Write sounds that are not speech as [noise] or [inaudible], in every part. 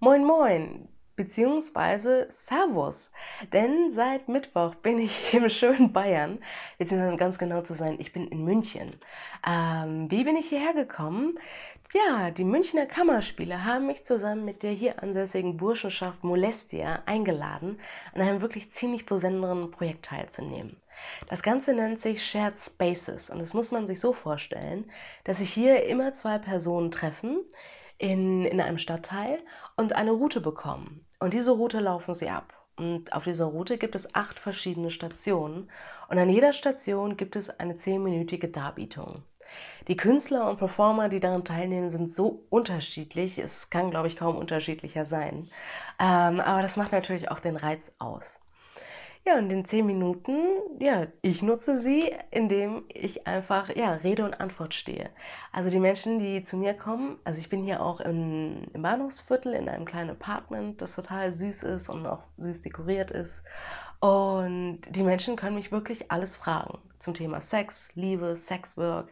Moin Moin beziehungsweise Servus, denn seit Mittwoch bin ich [laughs] im schönen Bayern, jetzt ganz genau zu sein, ich bin in München. Ähm, wie bin ich hierher gekommen? Ja, die Münchner Kammerspiele haben mich zusammen mit der hier ansässigen Burschenschaft Molestia eingeladen, an einem wirklich ziemlich besonderen Projekt teilzunehmen. Das Ganze nennt sich Shared Spaces und das muss man sich so vorstellen, dass sich hier immer zwei Personen treffen, in, in einem Stadtteil und eine Route bekommen. Und diese Route laufen sie ab. Und auf dieser Route gibt es acht verschiedene Stationen. Und an jeder Station gibt es eine zehnminütige Darbietung. Die Künstler und Performer, die daran teilnehmen, sind so unterschiedlich. Es kann, glaube ich, kaum unterschiedlicher sein. Ähm, aber das macht natürlich auch den Reiz aus. Ja, und in zehn Minuten, ja, ich nutze sie, indem ich einfach, ja, Rede und Antwort stehe. Also die Menschen, die zu mir kommen, also ich bin hier auch im, im Bahnhofsviertel in einem kleinen Apartment, das total süß ist und auch süß dekoriert ist. Und die Menschen können mich wirklich alles fragen zum Thema Sex, Liebe, Sexwork.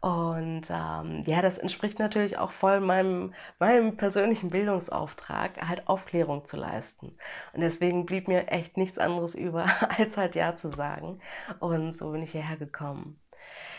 Und ähm, ja, das entspricht natürlich auch voll meinem, meinem persönlichen Bildungsauftrag, halt Aufklärung zu leisten. Und deswegen blieb mir echt nichts anderes über, [laughs] als halt Ja zu sagen. Und so bin ich hierher gekommen.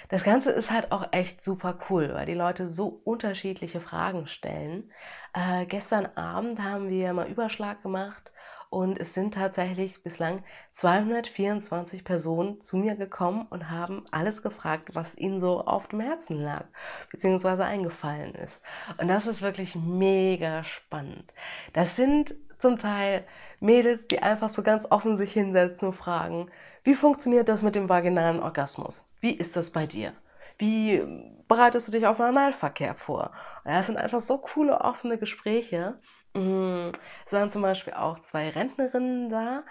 Das Ganze ist halt auch echt super cool, weil die Leute so unterschiedliche Fragen stellen. Äh, gestern Abend haben wir mal Überschlag gemacht und es sind tatsächlich bislang 224 Personen zu mir gekommen und haben alles gefragt, was ihnen so auf dem Herzen lag, beziehungsweise eingefallen ist. Und das ist wirklich mega spannend. Das sind zum Teil Mädels, die einfach so ganz offen sich hinsetzen und fragen, wie funktioniert das mit dem vaginalen Orgasmus? Wie ist das bei dir? Wie bereitest du dich auf den Analverkehr vor? Und das sind einfach so coole offene Gespräche. Mhm. Es waren zum Beispiel auch zwei Rentnerinnen da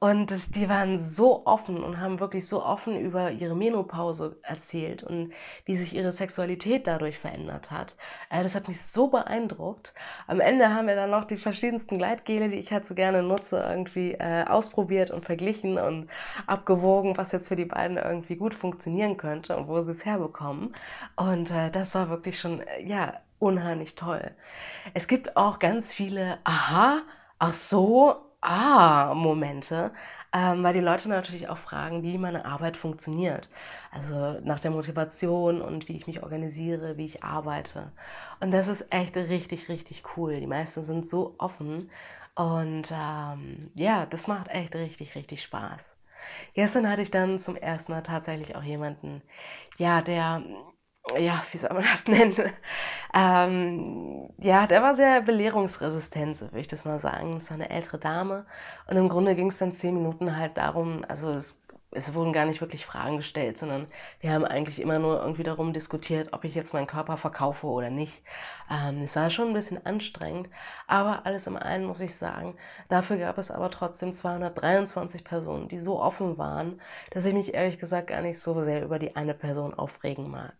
und das, die waren so offen und haben wirklich so offen über ihre Menopause erzählt und wie sich ihre Sexualität dadurch verändert hat. Äh, das hat mich so beeindruckt. Am Ende haben wir dann noch die verschiedensten Gleitgele, die ich halt so gerne nutze, irgendwie äh, ausprobiert und verglichen und abgewogen, was jetzt für die beiden irgendwie gut funktionieren könnte und wo sie es herbekommen. Und äh, das war wirklich schon, äh, ja, unheimlich toll. Es gibt auch ganz viele Aha, ach so, ah Momente, ähm, weil die Leute mir natürlich auch fragen, wie meine Arbeit funktioniert. Also nach der Motivation und wie ich mich organisiere, wie ich arbeite. Und das ist echt richtig, richtig cool. Die meisten sind so offen und ähm, ja, das macht echt richtig, richtig Spaß. Gestern hatte ich dann zum ersten Mal tatsächlich auch jemanden, ja, der ja, wie soll man das [laughs] nennen? ähm, ja, der war sehr belehrungsresistent, würde ich das mal sagen. Es war eine ältere Dame. Und im Grunde ging es dann zehn Minuten halt darum, also es, es wurden gar nicht wirklich Fragen gestellt, sondern wir haben eigentlich immer nur irgendwie darum diskutiert, ob ich jetzt meinen Körper verkaufe oder nicht. Ähm, es war schon ein bisschen anstrengend, aber alles im allen muss ich sagen. Dafür gab es aber trotzdem 223 Personen, die so offen waren, dass ich mich ehrlich gesagt gar nicht so sehr über die eine Person aufregen mag.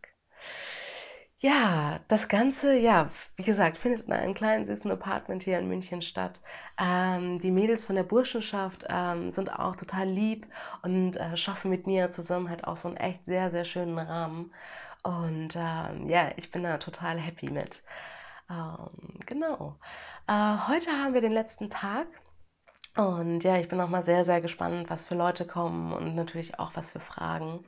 Ja, das Ganze, ja, wie gesagt, findet in einem kleinen süßen Apartment hier in München statt. Ähm, die Mädels von der Burschenschaft ähm, sind auch total lieb und äh, schaffen mit mir zusammen halt auch so einen echt sehr, sehr schönen Rahmen. Und ähm, ja, ich bin da total happy mit. Ähm, genau. Äh, heute haben wir den letzten Tag. Und ja, ich bin auch mal sehr, sehr gespannt, was für Leute kommen und natürlich auch was für Fragen.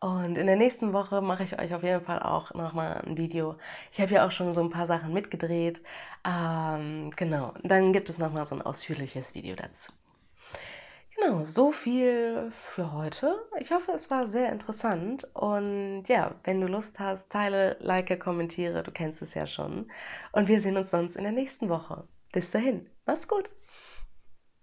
Und in der nächsten Woche mache ich euch auf jeden Fall auch nochmal ein Video. Ich habe ja auch schon so ein paar Sachen mitgedreht. Ähm, genau, dann gibt es nochmal so ein ausführliches Video dazu. Genau, so viel für heute. Ich hoffe, es war sehr interessant. Und ja, wenn du Lust hast, teile, like, kommentiere, du kennst es ja schon. Und wir sehen uns sonst in der nächsten Woche. Bis dahin, mach's gut!